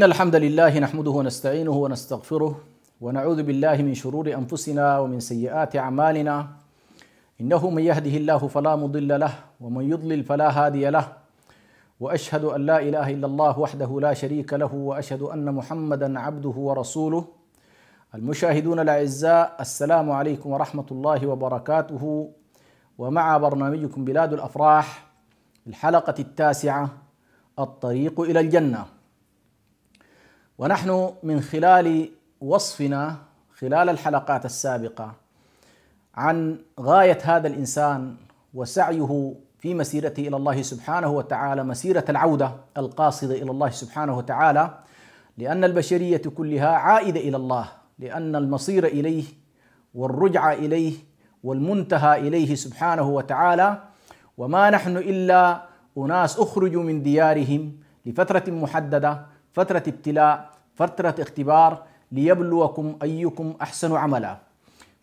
إن الحمد لله نحمده ونستعينه ونستغفره ونعوذ بالله من شرور أنفسنا ومن سيئات أعمالنا إنه من يهده الله فلا مضل له ومن يضلل فلا هادي له وأشهد أن لا إله إلا الله وحده لا شريك له وأشهد أن محمدا عبده ورسوله المشاهدون الأعزاء السلام عليكم ورحمة الله وبركاته ومع برنامجكم بلاد الأفراح الحلقة التاسعة الطريق إلى الجنة ونحن من خلال وصفنا خلال الحلقات السابقه عن غايه هذا الانسان وسعيه في مسيرته الى الله سبحانه وتعالى مسيره العوده القاصده الى الله سبحانه وتعالى لان البشريه كلها عائده الى الله لان المصير اليه والرجعه اليه والمنتهى اليه سبحانه وتعالى وما نحن الا اناس اخرجوا من ديارهم لفتره محدده فترة ابتلاء فترة اختبار ليبلوكم أيكم أحسن عملا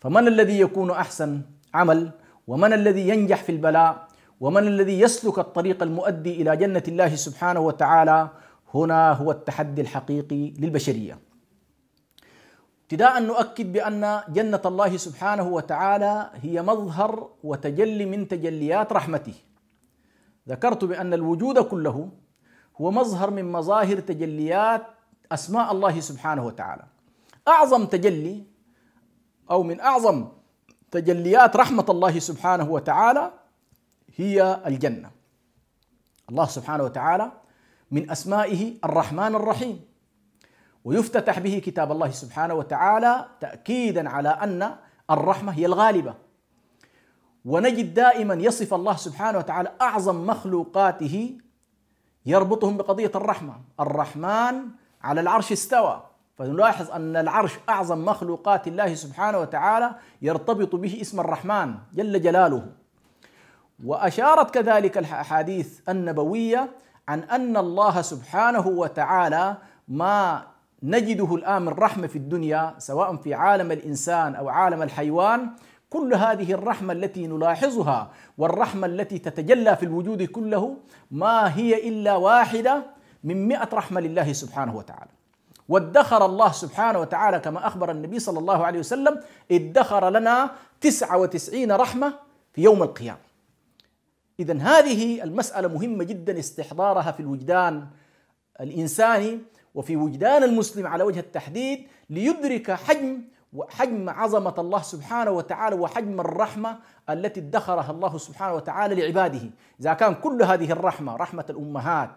فمن الذي يكون أحسن عمل ومن الذي ينجح في البلاء ومن الذي يسلك الطريق المؤدي إلى جنة الله سبحانه وتعالى هنا هو التحدي الحقيقي للبشرية ابتداء نؤكد بأن جنة الله سبحانه وتعالى هي مظهر وتجلي من تجليات رحمته ذكرت بأن الوجود كله هو مظهر من مظاهر تجليات أسماء الله سبحانه وتعالى أعظم تجلي أو من أعظم تجليات رحمة الله سبحانه وتعالى هي الجنة الله سبحانه وتعالى من أسمائه الرحمن الرحيم ويفتتح به كتاب الله سبحانه وتعالى تأكيدا على أن الرحمة هي الغالبة ونجد دائما يصف الله سبحانه وتعالى أعظم مخلوقاته يربطهم بقضية الرحمة الرحمن على العرش استوى فنلاحظ أن العرش أعظم مخلوقات الله سبحانه وتعالى يرتبط به اسم الرحمن جل جلاله وأشارت كذلك الأحاديث النبوية عن أن الله سبحانه وتعالى ما نجده الآن من رحمة في الدنيا سواء في عالم الإنسان أو عالم الحيوان كل هذه الرحمة التي نلاحظها والرحمة التي تتجلى في الوجود كله ما هي إلا واحدة من مئة رحمة لله سبحانه وتعالى وادخر الله سبحانه وتعالى كما أخبر النبي صلى الله عليه وسلم ادخر لنا تسعة وتسعين رحمة في يوم القيامة إذا هذه المسألة مهمة جدا استحضارها في الوجدان الإنساني وفي وجدان المسلم على وجه التحديد ليدرك حجم وحجم عظمة الله سبحانه وتعالى وحجم الرحمة التي ادخرها الله سبحانه وتعالى لعباده إذا كان كل هذه الرحمة رحمة الأمهات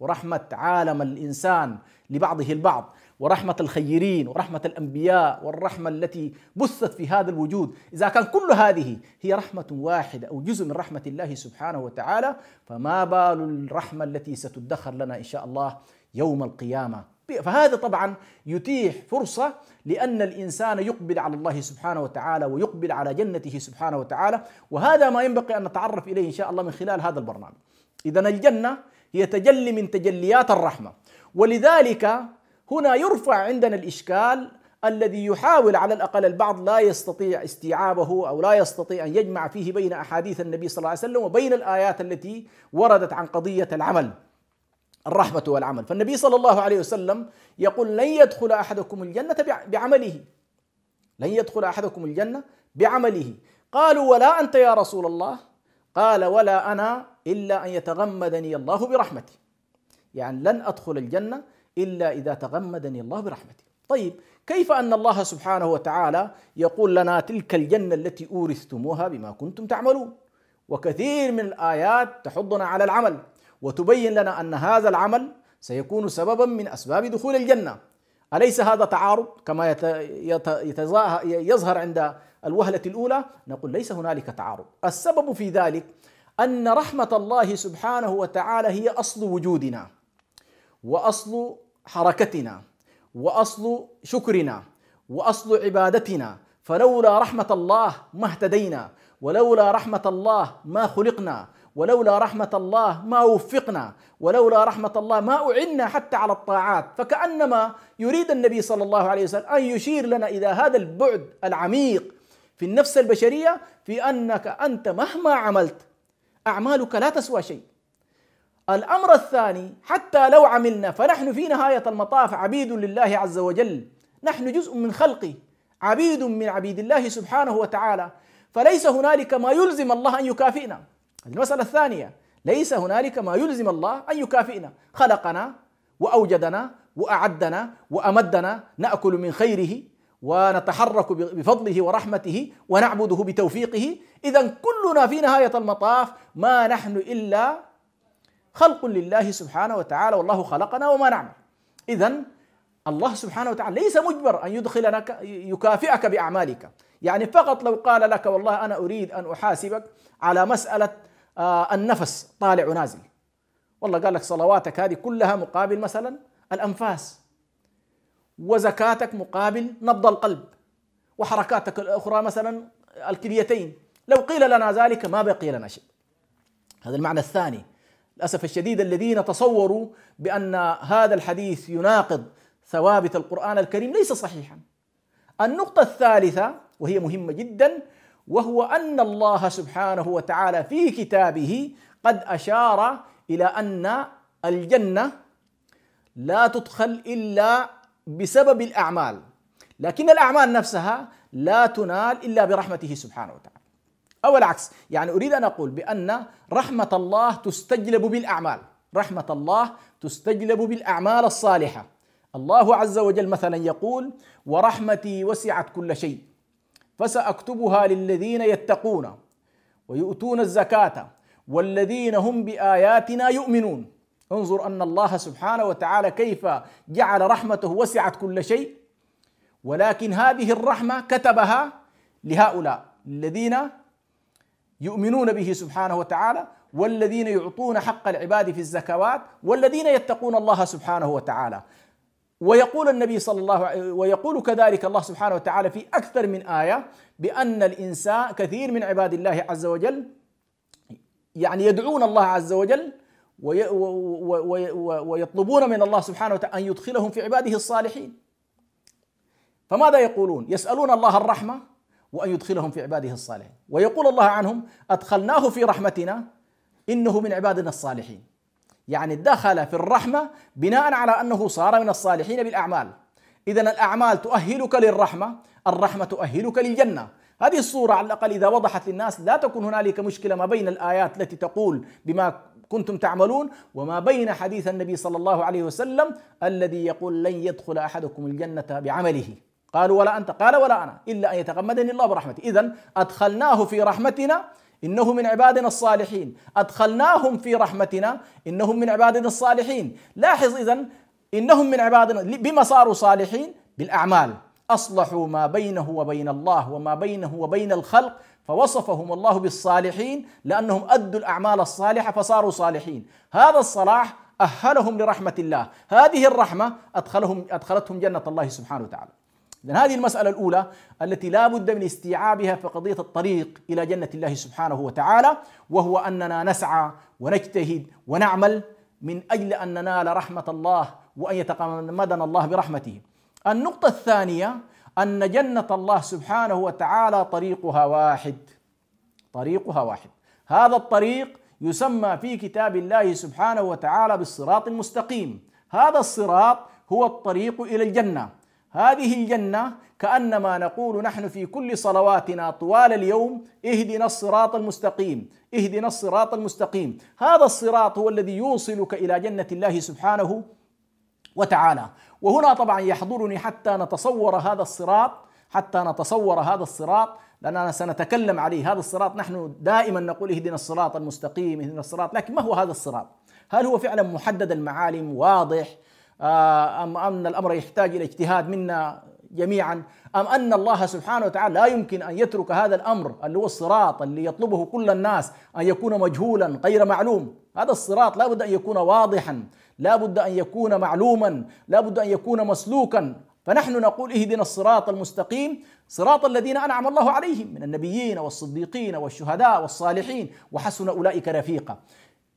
ورحمة عالم الإنسان لبعضه البعض ورحمة الخيرين ورحمة الأنبياء والرحمة التي بثت في هذا الوجود إذا كان كل هذه هي رحمة واحدة أو جزء من رحمة الله سبحانه وتعالى فما بال الرحمة التي ستدخر لنا إن شاء الله يوم القيامة فهذا طبعا يتيح فرصة لأن الإنسان يقبل على الله سبحانه وتعالى ويقبل على جنته سبحانه وتعالى وهذا ما ينبغي أن نتعرف إليه إن شاء الله من خلال هذا البرنامج إذا الجنة هي تجلي من تجليات الرحمة ولذلك هنا يرفع عندنا الإشكال الذي يحاول على الاقل البعض لا يستطيع استيعابه او لا يستطيع ان يجمع فيه بين احاديث النبي صلى الله عليه وسلم وبين الايات التي وردت عن قضيه العمل الرحمة والعمل فالنبي صلى الله عليه وسلم يقول لن يدخل أحدكم الجنة بعمله لن يدخل أحدكم الجنة بعمله قالوا ولا أنت يا رسول الله قال ولا أنا إلا أن يتغمدني الله برحمتي يعني لن أدخل الجنة إلا إذا تغمدني الله برحمتي طيب كيف أن الله سبحانه وتعالى يقول لنا تلك الجنة التي أورثتموها بما كنتم تعملون وكثير من الآيات تحضنا على العمل وتبين لنا أن هذا العمل سيكون سببا من أسباب دخول الجنة أليس هذا تعارض كما يظهر عند الوهلة الأولى نقول ليس هنالك تعارض السبب في ذلك أن رحمة الله سبحانه وتعالى هي أصل وجودنا وأصل حركتنا وأصل شكرنا وأصل عبادتنا فلولا رحمة الله ما اهتدينا ولولا رحمة الله ما خلقنا ولولا رحمة الله ما وفقنا ولولا رحمة الله ما أعنا حتى على الطاعات فكأنما يريد النبي صلى الله عليه وسلم أن يشير لنا إلى هذا البعد العميق في النفس البشرية في أنك أنت مهما عملت أعمالك لا تسوى شيء الأمر الثاني حتى لو عملنا فنحن في نهاية المطاف عبيد لله عز وجل نحن جزء من خلقه عبيد من عبيد الله سبحانه وتعالى فليس هنالك ما يلزم الله أن يكافئنا المسألة الثانية ليس هنالك ما يلزم الله أن يكافئنا خلقنا وأوجدنا وأعدنا وأمدنا نأكل من خيره ونتحرك بفضله ورحمته ونعبده بتوفيقه إذا كلنا في نهاية المطاف ما نحن إلا خلق لله سبحانه وتعالى والله خلقنا وما نعمل إذا الله سبحانه وتعالى ليس مجبر أن يدخلنا يكافئك بأعمالك يعني فقط لو قال لك والله أنا أريد أن أحاسبك على مسألة آه النفس طالع ونازل والله قال لك صلواتك هذه كلها مقابل مثلا الأنفاس وزكاتك مقابل نبض القلب وحركاتك الأخرى مثلا الكليتين لو قيل لنا ذلك ما بقي لنا شيء هذا المعنى الثاني للأسف الشديد الذين تصوروا بأن هذا الحديث يناقض ثوابت القرآن الكريم ليس صحيحا النقطة الثالثة وهي مهمة جدا وهو أن الله سبحانه وتعالى في كتابه قد أشار إلى أن الجنة لا تدخل إلا بسبب الأعمال لكن الأعمال نفسها لا تنال إلا برحمته سبحانه وتعالى أو العكس يعني أريد أن أقول بأن رحمة الله تستجلب بالأعمال رحمة الله تستجلب بالأعمال الصالحة الله عز وجل مثلا يقول ورحمتي وسعت كل شيء فساكتبها للذين يتقون ويؤتون الزكاه والذين هم باياتنا يؤمنون انظر ان الله سبحانه وتعالى كيف جعل رحمته وسعت كل شيء ولكن هذه الرحمه كتبها لهؤلاء الذين يؤمنون به سبحانه وتعالى والذين يعطون حق العباد في الزكوات والذين يتقون الله سبحانه وتعالى ويقول النبي صلى الله عليه ويقول كذلك الله سبحانه وتعالى في أكثر من آية بأن الإنسان كثير من عباد الله عز وجل يعني يدعون الله عز وجل ويطلبون من الله سبحانه وتعالى أن يدخلهم في عباده الصالحين فماذا يقولون يسألون الله الرحمة وأن يدخلهم في عباده الصالحين ويقول الله عنهم أدخلناه في رحمتنا إنه من عبادنا الصالحين يعني دخل في الرحمة بناء على أنه صار من الصالحين بالأعمال إذا الأعمال تؤهلك للرحمة الرحمة تؤهلك للجنة هذه الصورة على الأقل إذا وضحت للناس لا تكون هنالك مشكلة ما بين الآيات التي تقول بما كنتم تعملون وما بين حديث النبي صلى الله عليه وسلم الذي يقول لن يدخل أحدكم الجنة بعمله قالوا ولا أنت قال ولا أنا إلا أن يتغمدني الله برحمته إذا أدخلناه في رحمتنا إنه من عبادنا الصالحين أدخلناهم في رحمتنا إنهم من عبادنا الصالحين لاحظ إذا إنهم من عبادنا بما صاروا صالحين بالأعمال أصلحوا ما بينه وبين الله وما بينه وبين الخلق فوصفهم الله بالصالحين لأنهم أدوا الأعمال الصالحة فصاروا صالحين هذا الصلاح أهلهم لرحمة الله هذه الرحمة أدخلهم أدخلتهم جنة الله سبحانه وتعالى إذا هذه المسألة الأولى التي لا بد من استيعابها في قضية الطريق إلى جنة الله سبحانه وتعالى وهو أننا نسعى ونجتهد ونعمل من أجل أن ننال رحمة الله وأن يتقمدنا الله برحمته النقطة الثانية أن جنة الله سبحانه وتعالى طريقها واحد طريقها واحد هذا الطريق يسمى في كتاب الله سبحانه وتعالى بالصراط المستقيم هذا الصراط هو الطريق إلى الجنة هذه الجنة كأنما نقول نحن في كل صلواتنا طوال اليوم اهدنا الصراط المستقيم اهدنا الصراط المستقيم هذا الصراط هو الذي يوصلك إلى جنة الله سبحانه وتعالى وهنا طبعا يحضرني حتى نتصور هذا الصراط حتى نتصور هذا الصراط لأننا سنتكلم عليه هذا الصراط نحن دائما نقول اهدنا الصراط المستقيم اهدنا الصراط لكن ما هو هذا الصراط؟ هل هو فعلا محدد المعالم واضح آه، أم أن الأمر يحتاج إلى اجتهاد منا جميعا أم أن الله سبحانه وتعالى لا يمكن أن يترك هذا الأمر اللي هو الصراط اللي يطلبه كل الناس أن يكون مجهولا غير معلوم هذا الصراط لا بد أن يكون واضحا لا بد أن يكون معلوما لا بد أن يكون مسلوكا فنحن نقول اهدنا الصراط المستقيم صراط الذين انعم الله عليهم من النبيين والصديقين والشهداء والصالحين وحسن اولئك رفيقا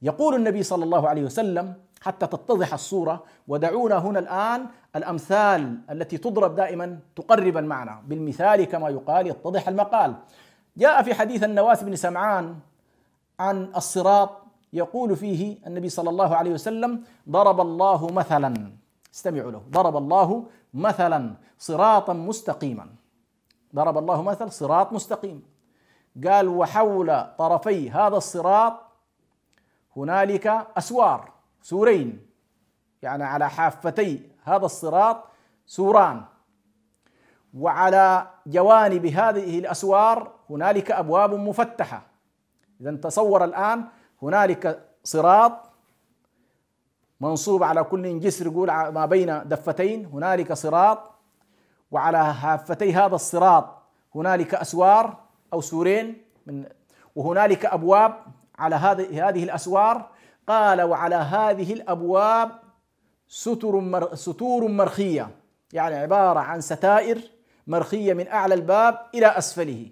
يقول النبي صلى الله عليه وسلم حتى تتضح الصورة ودعونا هنا الآن الأمثال التي تضرب دائما تقرب المعنى بالمثال كما يقال يتضح المقال جاء في حديث النواس بن سمعان عن الصراط يقول فيه النبي صلى الله عليه وسلم ضرب الله مثلا استمعوا له ضرب الله مثلا صراطا مستقيما ضرب الله مثل صراط مستقيم قال وحول طرفي هذا الصراط هنالك اسوار سورين يعني على حافتي هذا الصراط سوران وعلى جوانب هذه الاسوار هنالك ابواب مفتحه اذا تصور الان هنالك صراط منصوب على كل جسر يقول ما بين دفتين هنالك صراط وعلى حافتي هذا الصراط هنالك اسوار او سورين من وهنالك ابواب على هذه هذه الاسوار قال وعلى هذه الأبواب ستر مر ستور مرخية يعني عبارة عن ستائر مرخية من أعلى الباب إلى أسفله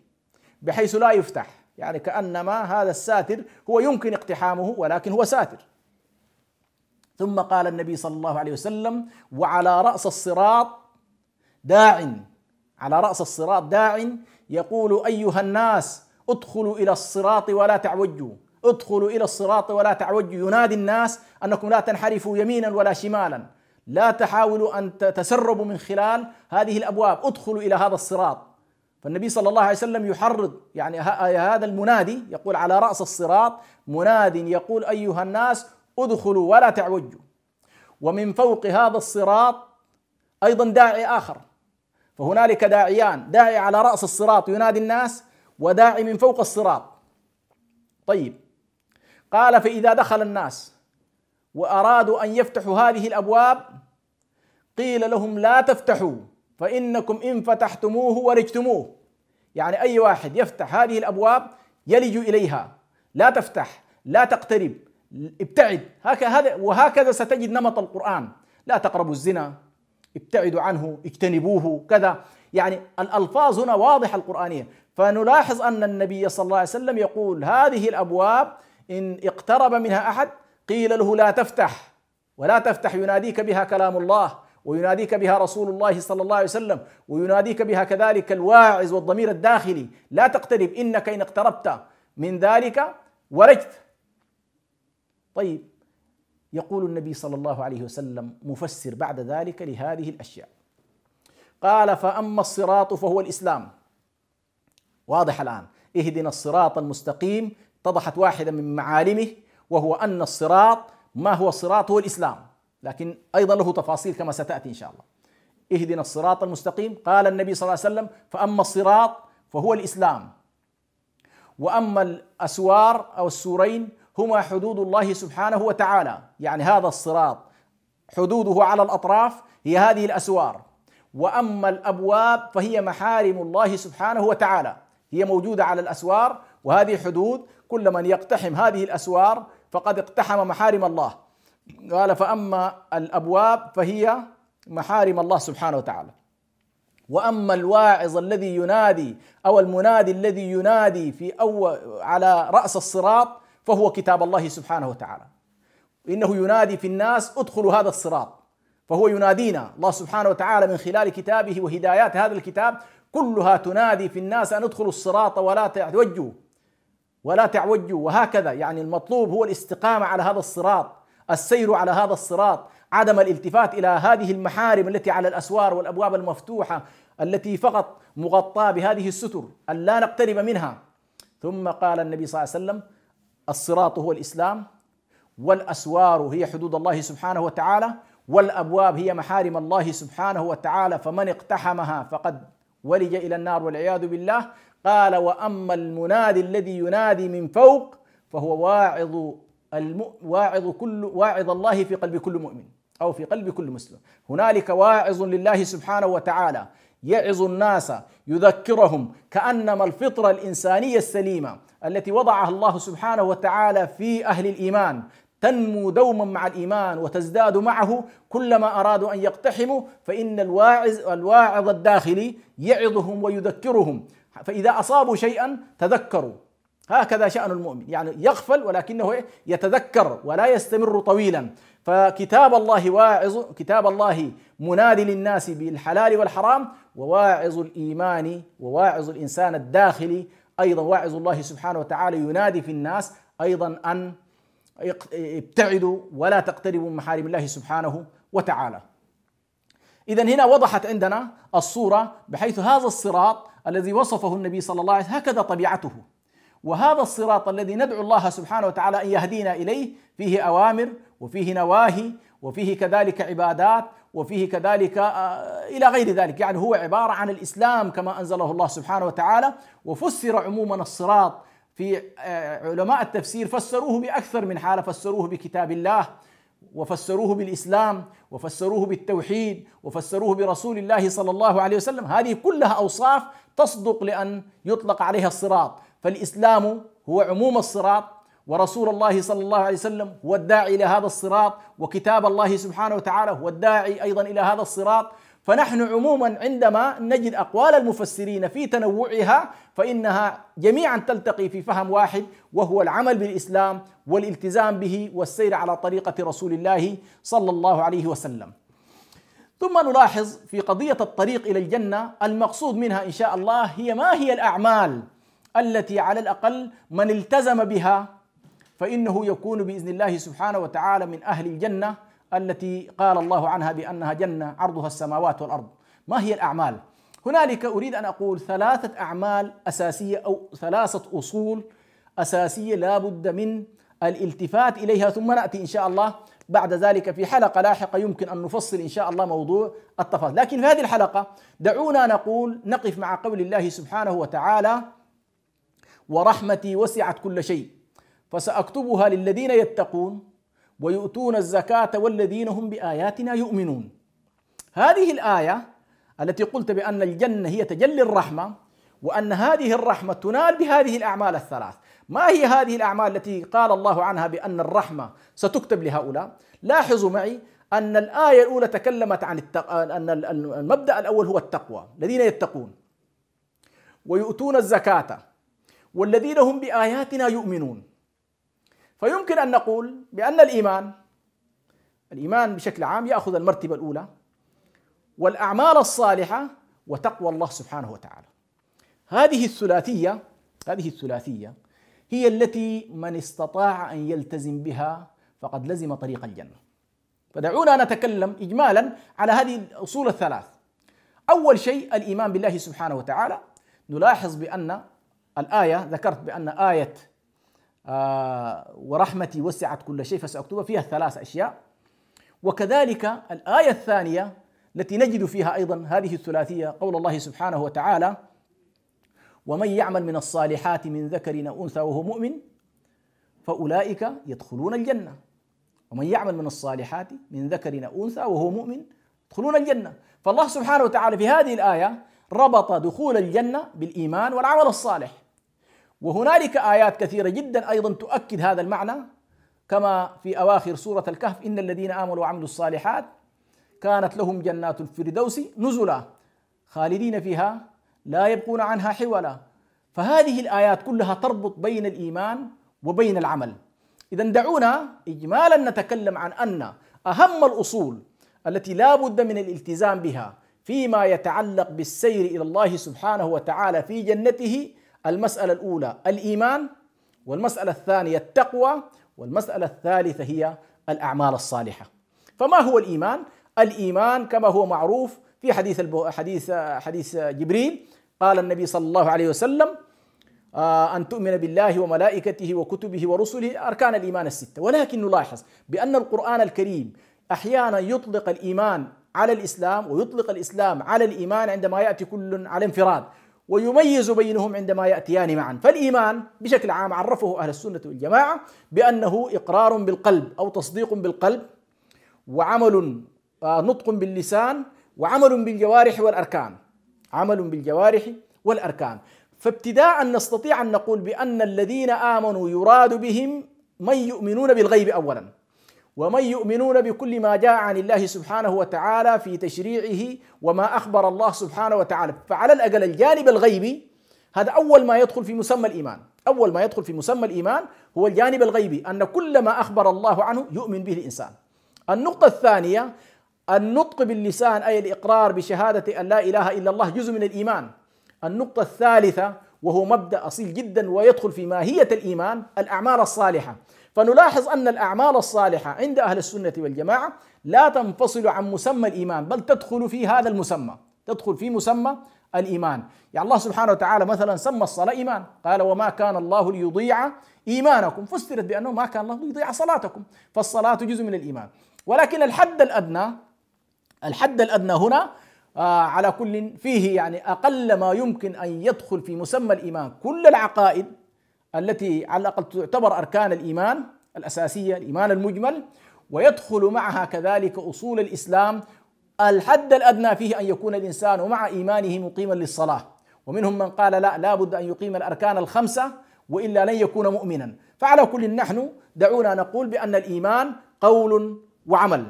بحيث لا يفتح يعني كأنما هذا الساتر هو يمكن اقتحامه ولكن هو ساتر ثم قال النبي صلى الله عليه وسلم وعلى رأس الصراط داع على رأس الصراط داع يقول أيها الناس ادخلوا إلى الصراط ولا تعوجوا ادخلوا إلى الصراط ولا تعوجوا ينادي الناس أنكم لا تنحرفوا يمينا ولا شمالا لا تحاولوا أن تتسربوا من خلال هذه الأبواب ادخلوا إلى هذا الصراط فالنبي صلى الله عليه وسلم يحرض يعني آية هذا المنادي يقول على رأس الصراط مناد يقول أيها الناس ادخلوا ولا تعوجوا ومن فوق هذا الصراط أيضا داعي آخر فهنالك داعيان داعي على رأس الصراط ينادي الناس وداعي من فوق الصراط طيب قال فإذا دخل الناس وأرادوا أن يفتحوا هذه الأبواب قيل لهم لا تفتحوا فإنكم إن فتحتموه ورجتموه يعني أي واحد يفتح هذه الأبواب يلج إليها لا تفتح لا تقترب ابتعد هكذا وهكذا ستجد نمط القرآن لا تقربوا الزنا ابتعدوا عنه اجتنبوه كذا يعني الألفاظ هنا واضحة القرآنية فنلاحظ أن النبي صلى الله عليه وسلم يقول هذه الأبواب إن اقترب منها أحد قيل له لا تفتح ولا تفتح يناديك بها كلام الله ويناديك بها رسول الله صلى الله عليه وسلم ويناديك بها كذلك الواعظ والضمير الداخلي لا تقترب إنك إن اقتربت من ذلك ورجت طيب يقول النبي صلى الله عليه وسلم مفسر بعد ذلك لهذه الأشياء قال فأما الصراط فهو الإسلام واضح الآن اهدنا الصراط المستقيم اتضحت واحدة من معالمه وهو أن الصراط ما هو الصراط هو الإسلام لكن أيضا له تفاصيل كما ستأتي إن شاء الله اهدنا الصراط المستقيم قال النبي صلى الله عليه وسلم فأما الصراط فهو الإسلام وأما الأسوار أو السورين هما حدود الله سبحانه وتعالى يعني هذا الصراط حدوده على الأطراف هي هذه الأسوار وأما الأبواب فهي محارم الله سبحانه وتعالى هي موجودة على الأسوار وهذه حدود كل من يقتحم هذه الأسوار فقد اقتحم محارم الله قال فأما الأبواب فهي محارم الله سبحانه وتعالى واما الواعظ الذي ينادي او المنادي الذي ينادي في أول على راس الصراط فهو كتاب الله سبحانه وتعالى انه ينادي في الناس ادخلوا هذا الصراط فهو ينادينا الله سبحانه وتعالى من خلال كتابه وهدايات هذا الكتاب كلها تنادي في الناس ان ادخلوا الصراط ولا توجهوا ولا تعوجوا وهكذا يعني المطلوب هو الاستقامه على هذا الصراط السير على هذا الصراط عدم الالتفات الى هذه المحارم التي على الاسوار والابواب المفتوحه التي فقط مغطاه بهذه الستر ان لا نقترب منها ثم قال النبي صلى الله عليه وسلم الصراط هو الاسلام والاسوار هي حدود الله سبحانه وتعالى والابواب هي محارم الله سبحانه وتعالى فمن اقتحمها فقد ولج الى النار والعياذ بالله قال واما المنادي الذي ينادي من فوق فهو واعظ الم... واعظ كل واعظ الله في قلب كل مؤمن او في قلب كل مسلم هنالك واعظ لله سبحانه وتعالى يعظ الناس يذكرهم كانما الفطره الانسانيه السليمه التي وضعها الله سبحانه وتعالى في اهل الايمان تنمو دوما مع الايمان وتزداد معه كلما ارادوا ان يقتحموا فان الواعظ الواعظ الداخلي يعظهم ويذكرهم فإذا أصابوا شيئا تذكروا هكذا شأن المؤمن يعني يغفل ولكنه إيه؟ يتذكر ولا يستمر طويلا فكتاب الله واعظ كتاب الله منادي للناس بالحلال والحرام وواعظ الإيمان وواعظ الإنسان الداخلي أيضا واعظ الله سبحانه وتعالى ينادي في الناس أيضا أن ابتعدوا ولا تقتربوا من محارم الله سبحانه وتعالى إذا هنا وضحت عندنا الصورة بحيث هذا الصراط الذي وصفه النبي صلى الله عليه وسلم هكذا طبيعته وهذا الصراط الذي ندعو الله سبحانه وتعالى ان يهدينا اليه فيه اوامر وفيه نواهي وفيه كذلك عبادات وفيه كذلك آه، الى غير ذلك يعني هو عباره عن الاسلام كما انزله الله سبحانه وتعالى وفسر عموما الصراط في آه، علماء التفسير فسروه باكثر من حاله فسروه بكتاب الله وفسروه بالاسلام وفسروه بالتوحيد وفسروه برسول الله صلى الله عليه وسلم هذه كلها اوصاف تصدق لأن يطلق عليها الصراط فالإسلام هو عموم الصراط ورسول الله صلى الله عليه وسلم هو الداعي إلى هذا الصراط وكتاب الله سبحانه وتعالى هو الداعي أيضا إلى هذا الصراط فنحن عموما عندما نجد أقوال المفسرين في تنوعها فإنها جميعا تلتقي في فهم واحد وهو العمل بالإسلام والالتزام به والسير على طريقة رسول الله صلى الله عليه وسلم ثم نلاحظ في قضية الطريق إلى الجنة المقصود منها إن شاء الله هي ما هي الأعمال التي على الأقل من التزم بها فإنه يكون بإذن الله سبحانه وتعالى من أهل الجنة التي قال الله عنها بأنها جنة عرضها السماوات والأرض ما هي الأعمال؟ هنالك أريد أن أقول ثلاثة أعمال أساسية أو ثلاثة أصول أساسية لا بد من الالتفات إليها ثم نأتي إن شاء الله بعد ذلك في حلقة لاحقة يمكن أن نفصل إن شاء الله موضوع التفاصيل لكن في هذه الحلقة دعونا نقول نقف مع قول الله سبحانه وتعالى ورحمتي وسعت كل شيء فسأكتبها للذين يتقون ويؤتون الزكاة والذين هم بآياتنا يؤمنون هذه الآية التي قلت بأن الجنة هي تجلي الرحمة وأن هذه الرحمة تنال بهذه الأعمال الثلاث ما هي هذه الأعمال التي قال الله عنها بأن الرحمة ستكتب لهؤلاء لاحظوا معي أن الآية الأولى تكلمت عن التق... أن المبدأ الأول هو التقوى الذين يتقون ويؤتون الزكاة والذين هم بآياتنا يؤمنون فيمكن أن نقول بأن الإيمان الإيمان بشكل عام يأخذ المرتبة الأولى والأعمال الصالحة وتقوى الله سبحانه وتعالى هذه الثلاثية هذه الثلاثية هي التي من استطاع أن يلتزم بها فقد لزم طريق الجنة فدعونا نتكلم إجمالا على هذه الأصول الثلاث أول شيء الإيمان بالله سبحانه وتعالى نلاحظ بأن الآية ذكرت بأن آية آه ورحمتي وسعت كل شيء فسأكتبها فيها ثلاث أشياء وكذلك الآية الثانية التي نجد فيها أيضا هذه الثلاثية قول الله سبحانه وتعالى ومن يعمل من الصالحات من ذكر أو أنثى وهو مؤمن فأولئك يدخلون الجنة ومن يعمل من الصالحات من ذكر أو أنثى وهو مؤمن يدخلون الجنة فالله سبحانه وتعالى في هذه الآية ربط دخول الجنة بالإيمان والعمل الصالح وهنالك آيات كثيرة جدا أيضا تؤكد هذا المعنى كما في أواخر سورة الكهف إن الذين آمنوا وعملوا الصالحات كانت لهم جنات الفردوس نزلا خالدين فيها لا يبقون عنها حولا فهذه الآيات كلها تربط بين الإيمان وبين العمل إذا دعونا إجمالا نتكلم عن أن أهم الأصول التي لا بد من الالتزام بها فيما يتعلق بالسير إلى الله سبحانه وتعالى في جنته المسألة الأولى الإيمان والمسألة الثانية التقوى والمسألة الثالثة هي الأعمال الصالحة فما هو الإيمان؟ الإيمان كما هو معروف في حديث حديث حديث جبريل قال النبي صلى الله عليه وسلم آه، أن تؤمن بالله وملائكته وكتبه ورسله أركان الإيمان الستة ولكن نلاحظ بأن القرآن الكريم أحيانا يطلق الإيمان على الإسلام ويطلق الإسلام على الإيمان عندما يأتي كل على انفراد ويميز بينهم عندما يأتيان معا فالإيمان بشكل عام عرفه أهل السنة والجماعة بأنه إقرار بالقلب أو تصديق بالقلب وعمل آه، نطق باللسان وعمل بالجوارح والأركان عمل بالجوارح والأركان فابتداء نستطيع أن نقول بأن الذين آمنوا يراد بهم من يؤمنون بالغيب أولا ومن يؤمنون بكل ما جاء عن الله سبحانه وتعالى في تشريعه وما أخبر الله سبحانه وتعالى فعلى الأقل الجانب الغيبي هذا أول ما يدخل في مسمى الإيمان أول ما يدخل في مسمى الإيمان هو الجانب الغيبي أن كل ما أخبر الله عنه يؤمن به الإنسان النقطة الثانية النطق باللسان أي الإقرار بشهادة أن لا إله إلا الله جزء من الإيمان النقطة الثالثة وهو مبدأ أصيل جدا ويدخل في ماهية الإيمان الأعمال الصالحة فنلاحظ أن الأعمال الصالحة عند أهل السنة والجماعة لا تنفصل عن مسمى الإيمان بل تدخل في هذا المسمى تدخل في مسمى الإيمان يعني الله سبحانه وتعالى مثلا سمى الصلاة إيمان قال وما كان الله ليضيع إيمانكم فسرت بأنه ما كان الله ليضيع صلاتكم فالصلاة جزء من الإيمان ولكن الحد الأدنى الحد الأدنى هنا آه، على كل فيه يعني أقل ما يمكن أن يدخل في مسمى الإيمان كل العقائد التي على الأقل تعتبر أركان الإيمان الأساسية الإيمان المجمل ويدخل معها كذلك أصول الإسلام الحد الأدنى فيه أن يكون الإنسان مع إيمانه مقيما للصلاة ومنهم من قال لا لا بد أن يقيم الأركان الخمسة وإلا لن يكون مؤمنا فعلى كل نحن دعونا نقول بأن الإيمان قول وعمل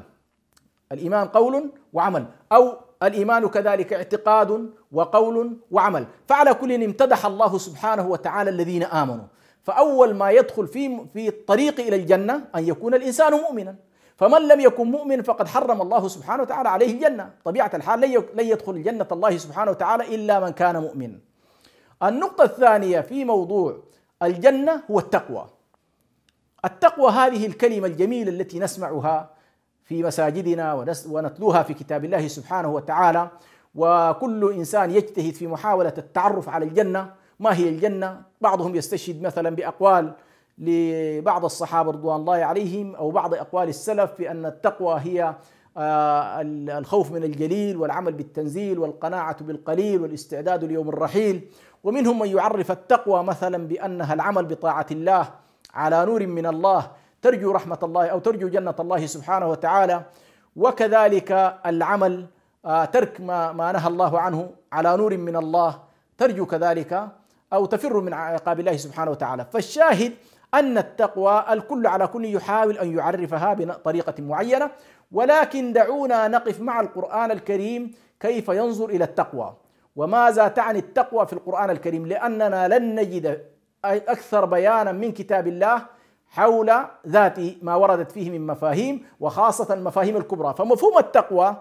الإيمان قول وعمل أو الإيمان كذلك اعتقاد وقول وعمل فعلى كل امتدح الله سبحانه وتعالى الذين آمنوا فأول ما يدخل في في الطريق إلى الجنة أن يكون الإنسان مؤمنا فمن لم يكن مؤمن فقد حرم الله سبحانه وتعالى عليه الجنة طبيعة الحال لن يدخل جنة الله سبحانه وتعالى إلا من كان مؤمنا النقطة الثانية في موضوع الجنة هو التقوى التقوى هذه الكلمة الجميلة التي نسمعها في مساجدنا ونتلوها في كتاب الله سبحانه وتعالى وكل انسان يجتهد في محاوله التعرف على الجنه ما هي الجنه بعضهم يستشهد مثلا باقوال لبعض الصحابه رضوان الله عليهم او بعض اقوال السلف بان التقوى هي آه، الخوف من الجليل والعمل بالتنزيل والقناعه بالقليل والاستعداد ليوم الرحيل ومنهم من يعرف التقوى مثلا بانها العمل بطاعه الله على نور من الله ترجو رحمة الله أو ترجو جنة الله سبحانه وتعالى وكذلك العمل آه، ترك ما, ما نهى الله عنه على نور من الله ترجو كذلك أو تفر من عقاب الله سبحانه وتعالى فالشاهد أن التقوى الكل على كل يحاول أن يعرفها بطريقة معينة ولكن دعونا نقف مع القرآن الكريم كيف ينظر إلى التقوى وماذا تعني التقوى في القرآن الكريم لأننا لن نجد أكثر بيانا من كتاب الله حول ذات ما وردت فيه من مفاهيم وخاصة المفاهيم الكبرى فمفهوم التقوى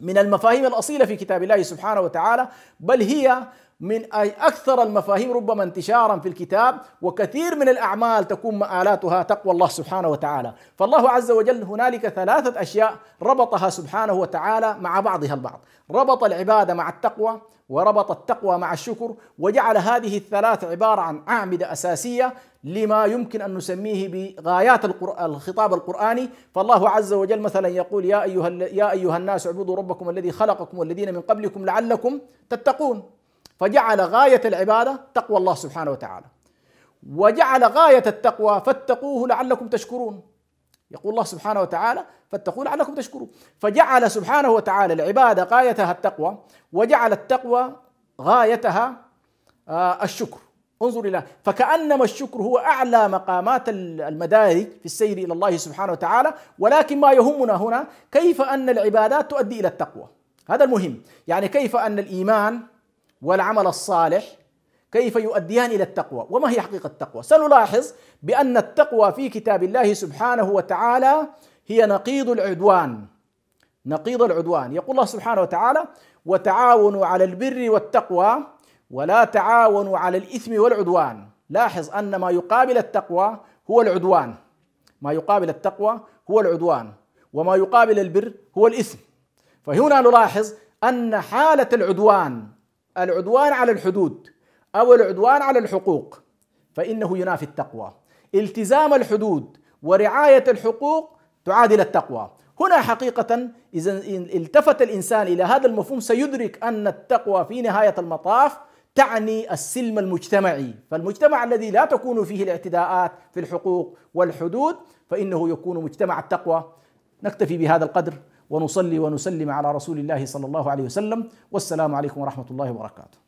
من المفاهيم الأصيلة في كتاب الله سبحانه وتعالى بل هي من أي أكثر المفاهيم ربما انتشارا في الكتاب وكثير من الأعمال تكون مآلاتها تقوى الله سبحانه وتعالى فالله عز وجل هنالك ثلاثة أشياء ربطها سبحانه وتعالى مع بعضها البعض ربط العبادة مع التقوى وربط التقوى مع الشكر وجعل هذه الثلاث عبارة عن أعمدة أساسية لما يمكن أن نسميه بغايات الخطاب القرآني فالله عز وجل مثلا يقول يا أيها, يا أيها الناس اعبدوا ربكم الذي خلقكم والذين من قبلكم لعلكم تتقون فجعل غاية العبادة تقوى الله سبحانه وتعالى وجعل غاية التقوى فاتقوه لعلكم تشكرون يقول الله سبحانه وتعالى فاتقوا لعلكم تشكرون فجعل سبحانه وتعالى العبادة غايتها التقوى وجعل التقوى غايتها آه، الشكر انظر إلى فكأنما الشكر هو أعلى مقامات المدارج في السير إلى الله سبحانه وتعالى ولكن ما يهمنا هنا كيف أن العبادات تؤدي إلى التقوى هذا المهم يعني كيف أن الإيمان والعمل الصالح كيف يؤديان الى التقوى وما هي حقيقه التقوى سنلاحظ بان التقوى في كتاب الله سبحانه وتعالى هي نقيض العدوان نقيض العدوان يقول الله سبحانه وتعالى وتعاونوا على البر والتقوى ولا تعاونوا على الاثم والعدوان لاحظ ان ما يقابل التقوى هو العدوان ما يقابل التقوى هو العدوان وما يقابل البر هو الاثم فهنا نلاحظ ان حاله العدوان العدوان على الحدود أو العدوان على الحقوق فإنه ينافي التقوى التزام الحدود ورعاية الحقوق تعادل التقوى هنا حقيقة إذا التفت الإنسان إلى هذا المفهوم سيدرك أن التقوى في نهاية المطاف تعني السلم المجتمعي فالمجتمع الذي لا تكون فيه الاعتداءات في الحقوق والحدود فإنه يكون مجتمع التقوى نكتفي بهذا القدر ونصلي ونسلم على رسول الله صلى الله عليه وسلم والسلام عليكم ورحمه الله وبركاته